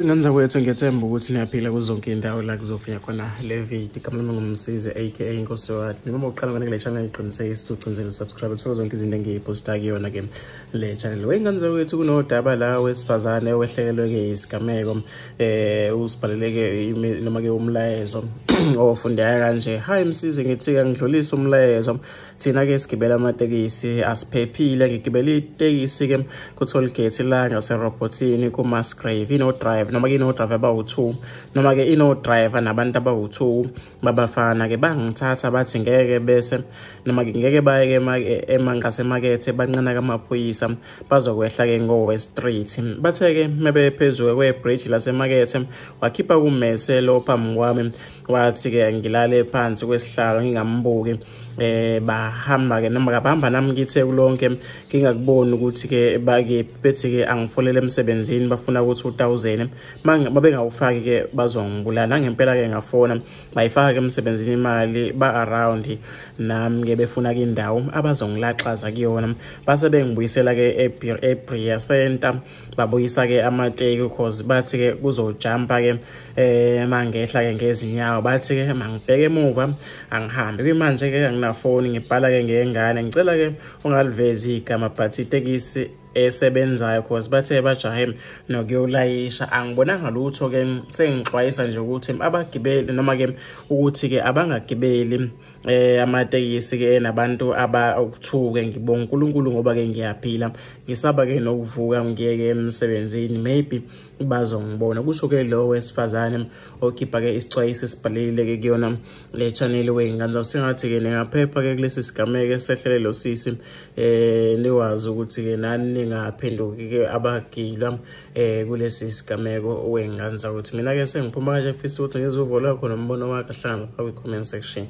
Nanizakuyethu ngiyethemba ukuthi niyaphila kuzonke indawo la kuzofika khona le video. Igama lami ngumsizi aka Inkosi Wathi. Noma uqala ngene kule channel iqinise isithuthi ngizele usubscribe uthola zonke izinto engiyiposta kuyona ke le channel. Weyingane zakuyethu kunodaba la wesifazane wehlelelwe ke isigameko eh usibhaleleke noma ke umlayezo ofundayo kanje. Hi Msizi ngithi ngidlulisa umlayezo. Thina ke sigibela amatekisi asiphephile ngigibela itekisi ke ku toll gate la ngase Robertini ku Musgrave no drive noma-ke ino-driver abawu-two noma-ke ino-driver nabantu abawu-two babafana-ke bangithatha bathi ngeke bese noma-ke ngeke baye-ke ngasemakethe banqina kamaphoyisa bazokwehla-ke ngo-west street bathe-ke mebe phezu-ke kwebhriji lasemakethe wakhipha kumese lo phambi kwami wathi-ke ngilale phansi kwesihlalo ngingambuki eh bahamba ke noma kabahamba nami ngithe kulonke ngingakuboni ukuthi ke bake bethi ke angifolele emsebenzini bafuna ukuthi u1000 mabengawufaki ke bazongibulala ngempela ke ngafona bayifaka ke emsebenzini imali ba around nami ke befuna ke indawo abazongilaxaza kuyona base bengibuyisela ke eBria Center babuyisa ke amateki because bathi ke kuzojumpa ke eh mangehla ke ngezinyawo bathi ke mangibheke emuva angihambe kuyimanje ke angingafoni ngibhala-ke ngeyengane ngicela-ke ungalivezi igama but itekisi esebenzayo cause bathe bajahe nokuyolayisha angibonanga lutho-ke sengixwayisa nje ukuthi abagibeli noma-ke ukuthi-ke abangagibeli um amatekisi-ke nabantu abakuthuke ngibonga unkulunkulu ngoba-ke ngiyaphila ngisaba-ke nokuvuka ngiye-ke emsebenzini maybe bazongibona kusho-ke lo wesifazane okhipha-ke isixwayiso esibhalelile-ke kuyona le chaneli wey'ngane sengathi-ke ningaphepha-ke kulesi sigameko esehlelelo sisi um eh, nikwazi ukuthi-ke nani bengaphenduki-ke abagila um eh, kulesi sigameko wengane zakuthi mina-ke sengiphuma kanje fisa ukuthi ngizovolola khona umbono wakhe hlangana phakwi-comment section